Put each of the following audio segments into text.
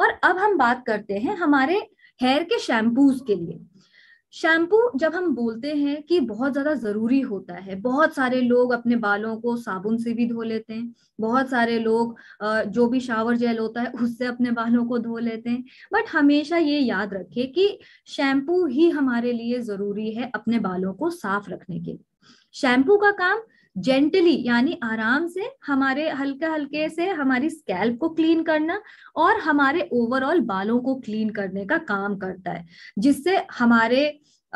और अब हम बात करते हैं हमारे हेयर के शैम्पूज के लिए शैम्पू जब हम बोलते हैं कि बहुत ज्यादा जरूरी होता है बहुत सारे लोग अपने बालों को साबुन से भी धो लेते हैं बहुत सारे लोग जो भी शावर जेल होता है उससे अपने बालों को धो लेते हैं बट हमेशा ये याद रखें कि शैम्पू ही हमारे लिए जरूरी है अपने बालों को साफ रखने के लिए शैम्पू का काम जेंटली यानी आराम से हमारे हल्के हल्के से हमारी स्कैल्प को क्लीन करना और हमारे ओवरऑल बालों को क्लीन करने का काम करता है जिससे हमारे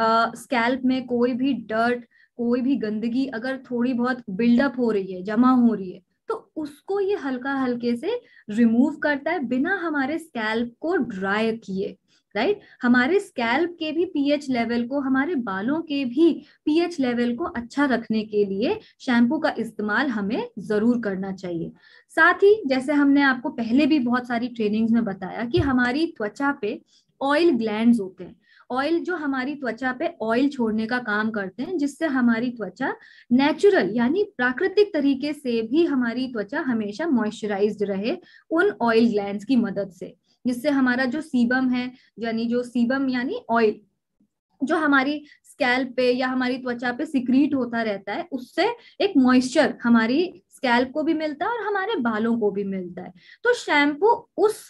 स्कैल्प uh, में कोई भी डर्ट कोई भी गंदगी अगर थोड़ी बहुत बिल्डअप हो रही है जमा हो रही है तो उसको ये हल्का हल्के से रिमूव करता है बिना हमारे स्कैल्प को ड्राई किए राइट हमारे स्कैल्प के भी पीएच लेवल को हमारे बालों के भी पीएच लेवल को अच्छा रखने के लिए शैम्पू का इस्तेमाल हमें जरूर करना चाहिए साथ ही जैसे हमने आपको पहले भी बहुत सारी ट्रेनिंग्स में बताया कि हमारी त्वचा पे ऑयल ग्लैंड होते हैं ऑयल जो हमारी त्वचा पे ऑयल छोड़ने का काम करते हैं जिससे हमारी त्वचा नेचुरल यानी प्राकृतिक तरीके से भी हमारी त्वचा हमेशा मॉइस्चराइज्ड रहे उन ऑयल ग्लैंड की मदद से जिससे हमारा जो सीबम है यानी जो सीबम यानी ऑयल जो हमारी स्कैल्प पे या हमारी त्वचा पे सिक्रीट होता रहता है उससे एक मॉइस्चर हमारी स्कैल्प को भी मिलता है और हमारे बालों को भी मिलता है तो शैम्पू उस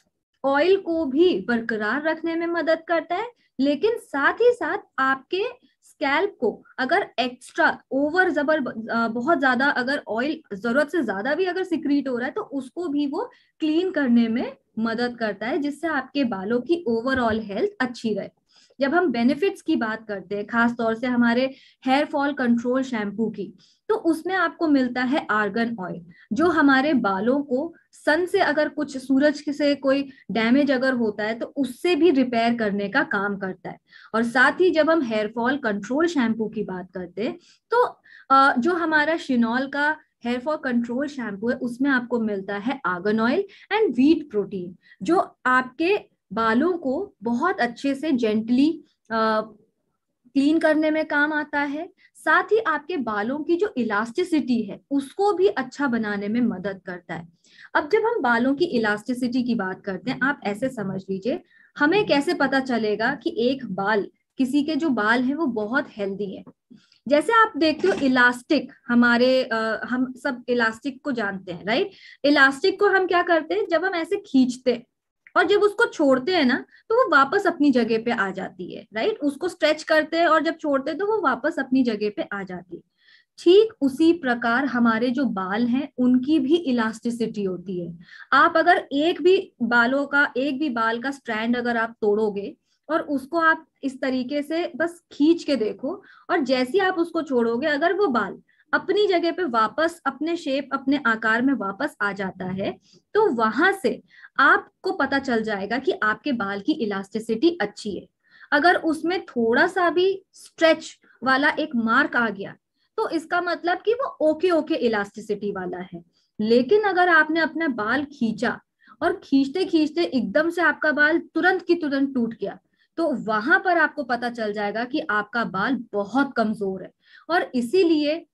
ऑयल को भी बरकरार रखने में मदद करता है लेकिन साथ ही साथ आपके स्कैल्प को अगर एक्स्ट्रा ओवर जबर बहुत ज्यादा अगर ऑयल जरूरत से ज्यादा भी अगर सिक्रीट हो रहा है तो उसको भी वो क्लीन करने में मदद करता है जिससे आपके बालों की ओवरऑल हेल्थ अच्छी रहे जब हम बेनिफिट्स की बात करते हैं खास तौर से हमारे हेयर फॉल कंट्रोल शैम्पू की तो उसमें आपको मिलता है आर्गन ऑयल जो हमारे बालों को सन से अगर कुछ सूरज से कोई डैमेज अगर होता है तो उससे भी रिपेयर करने का काम करता है और साथ ही जब हम हेयर फॉल कंट्रोल शैम्पू की बात करते हैं तो जो हमारा शिनॉल का हेयर फॉल कंट्रोल शैम्पू है उसमें आपको मिलता है argan oil and wheat protein जो आपके बालों को बहुत अच्छे से जेंटली क्लीन करने में काम आता है साथ ही आपके बालों की जो इलास्टिसिटी है उसको भी अच्छा बनाने में मदद करता है अब जब हम बालों की इलास्टिसिटी की बात करते हैं आप ऐसे समझ लीजिए हमें कैसे पता चलेगा कि एक बाल किसी के जो बाल है वो बहुत हेल्दी है जैसे आप देखते हो इलास्टिक हमारे आ, हम सब इलास्टिक को जानते हैं राइट इलास्टिक को हम क्या करते हैं जब हम ऐसे खींचते हैं और जब उसको छोड़ते हैं ना तो वो वापस अपनी जगह पे आ जाती है राइट उसको स्ट्रेच करते हैं और जब छोड़ते हैं तो वो वापस अपनी जगह पे आ जाती है ठीक उसी प्रकार हमारे जो बाल हैं उनकी भी इलास्टिसिटी होती है आप अगर एक भी बालों का एक भी बाल का स्ट्रैंड अगर आप तोड़ोगे और उसको आप इस तरीके से बस खींच के देखो और जैसे आप उसको छोड़ोगे अगर वो बाल अपनी जगह पे वापस अपने शेप अपने आकार में वापस आ जाता है तो वहां से आपको पता चल जाएगा कि आपके बाल की इलास्टिसिटी अच्छी है अगर उसमें थोड़ा सा भी स्ट्रेच वाला एक मार्क आ गया तो इसका मतलब कि वो ओके ओके इलास्टिसिटी वाला है लेकिन अगर आपने अपना बाल खींचा और खींचते खींचते एकदम से आपका बाल तुरंत की तुरंत टूट गया तो वहां पर आपको पता चल जाएगा कि आपका बाल बहुत कमजोर है और इसीलिए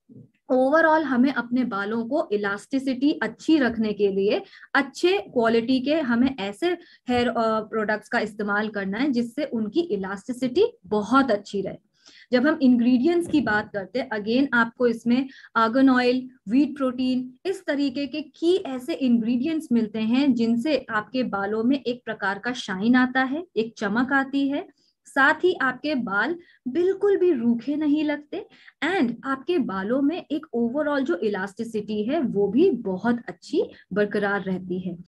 ओवरऑल हमें अपने बालों को इलास्टिसिटी अच्छी रखने के लिए अच्छे क्वालिटी के हमें ऐसे हेयर प्रोडक्ट्स का इस्तेमाल करना है जिससे उनकी इलास्टिसिटी बहुत अच्छी रहे जब हम इंग्रेडिएंट्स की बात करते हैं अगेन आपको इसमें आगन ऑयल वीट प्रोटीन इस तरीके के की ऐसे इंग्रेडिएंट्स मिलते हैं जिनसे आपके बालों में एक प्रकार का शाइन आता है एक चमक आती है साथ ही आपके बाल बिल्कुल भी रूखे नहीं लगते एंड आपके बालों में एक ओवरऑल जो इलास्टिसिटी है वो भी बहुत अच्छी बरकरार रहती है